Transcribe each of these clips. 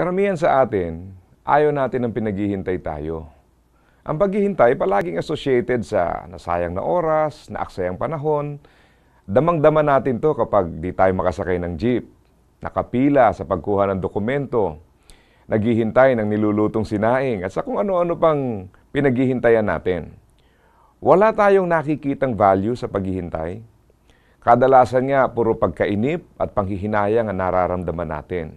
Karamihan sa atin, ayaw natin ang pinaghihintay tayo. Ang paghihintay palaging associated sa nasayang na oras, naaksayang panahon. Damang-dama natin to kapag di tayo makasakay ng jeep, nakapila sa pagkuha ng dokumento, naghihintay ng nilulutong sinaing at sa kung ano-ano pang pinaghihintayan natin. Wala tayong nakikitang value sa paghihintay. Kadalasan nga puro pagkainip at panghihinayang ang nararamdaman natin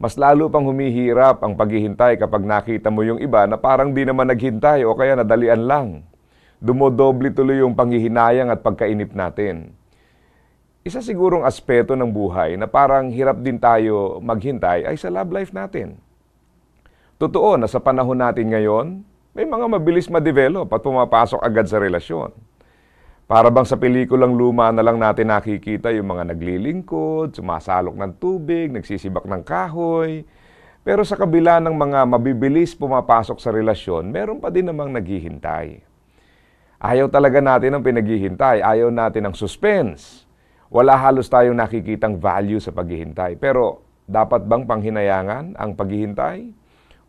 mas lalo pang humihirap ang paghihintay kapag nakita mo yung iba na parang di naman naghintay o kaya nadalian lang. Dumodoble tuloy yung panghihinayang at pagkainip natin. Isa sigurong aspeto ng buhay na parang hirap din tayo maghintay ay sa love life natin. Totoo na sa panahon natin ngayon, may mga mabilis ma-develop at pumapasok agad sa relasyon. Para bang sa pelikulang luma na lang natin nakikita yung mga naglilingkod, sumasalok ng tubig, nagsisibak ng kahoy. Pero sa kabila ng mga mabibilis pumapasok sa relasyon, meron pa din namang naghihintay. Ayaw talaga natin ang pinaghihintay, ayaw natin ang suspense. Wala halos tayong nakikitang value sa paghihintay. Pero dapat bang panghinayangan ang paghihintay?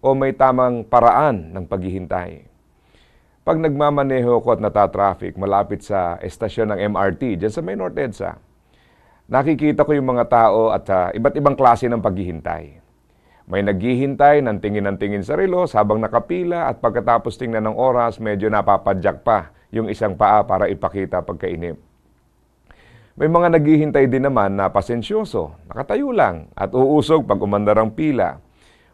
O may tamang paraan ng paghihintay? pag nagmamaneho ko at natatraffic malapit sa estasyon ng MRT, dyan sa may North EDSA, nakikita ko yung mga tao at uh, iba't ibang klase ng paghihintay. May naghihintay nang tingin ng tingin sa relo, habang nakapila at pagkatapos tingnan ng oras, medyo napapadyak pa yung isang paa para ipakita pagkainip. May mga naghihintay din naman na pasensyoso, nakatayo lang at uusog pag umandar ang pila.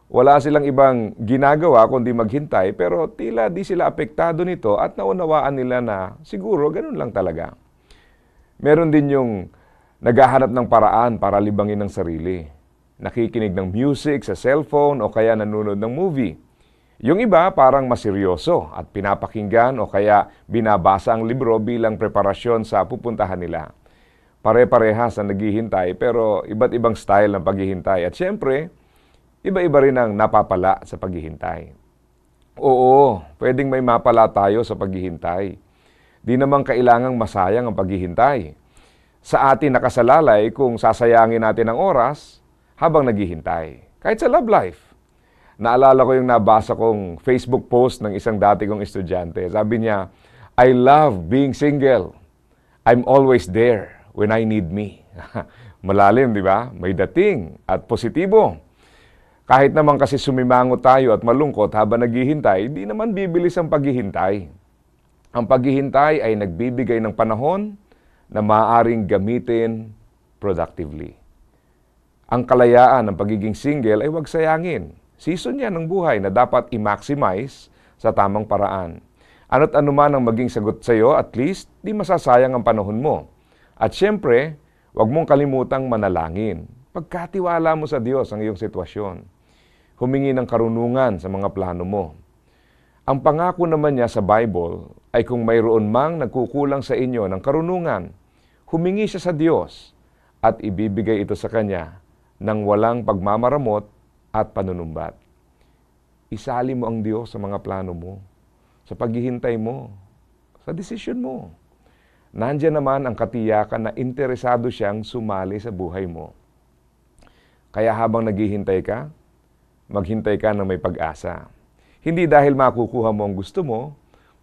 Wala silang ibang ginagawa kundi maghintay pero tila di sila apektado nito at naunawaan nila na siguro ganun lang talaga. Meron din yung naghahanap ng paraan para libangin ang sarili. Nakikinig ng music sa cellphone o kaya nanonood ng movie. Yung iba parang maseryoso at pinapakinggan o kaya binabasa ang libro bilang preparasyon sa pupuntahan nila. Pare-parehas ang naghihintay pero iba't ibang style ng paghihintay. At syempre, iba-iba rin ang napapala sa paghihintay. Oo, pwedeng may mapala tayo sa paghihintay. Di naman kailangang masayang ang paghihintay. Sa atin nakasalalay kung sasayangin natin ang oras habang naghihintay. Kahit sa love life. Naalala ko yung nabasa kong Facebook post ng isang dati kong estudyante. Sabi niya, I love being single. I'm always there when I need me. Malalim, di ba? May dating at positibo. Kahit naman kasi sumimango tayo at malungkot habang naghihintay, di naman bibilis ang paghihintay. Ang paghihintay ay nagbibigay ng panahon na maaaring gamitin productively. Ang kalayaan ng pagiging single ay huwag sayangin. Season yan ng buhay na dapat i-maximize sa tamang paraan. Ano't anuman ang maging sagot sa iyo, at least di masasayang ang panahon mo. At syempre, huwag mong kalimutang manalangin. Pagkatiwala mo sa Diyos ang iyong sitwasyon humingi ng karunungan sa mga plano mo. Ang pangako naman niya sa Bible ay kung mayroon mang nagkukulang sa inyo ng karunungan, humingi siya sa Diyos at ibibigay ito sa Kanya ng walang pagmamaramot at panunumbat. Isali mo ang Diyos sa mga plano mo, sa paghihintay mo, sa desisyon mo. Nandiyan naman ang katiyakan na interesado siyang sumali sa buhay mo. Kaya habang naghihintay ka, maghintay ka ng may pag-asa. Hindi dahil makukuha mo ang gusto mo,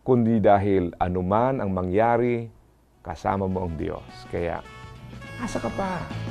kundi dahil anuman ang mangyari, kasama mo ang Diyos. Kaya, asa ka pa.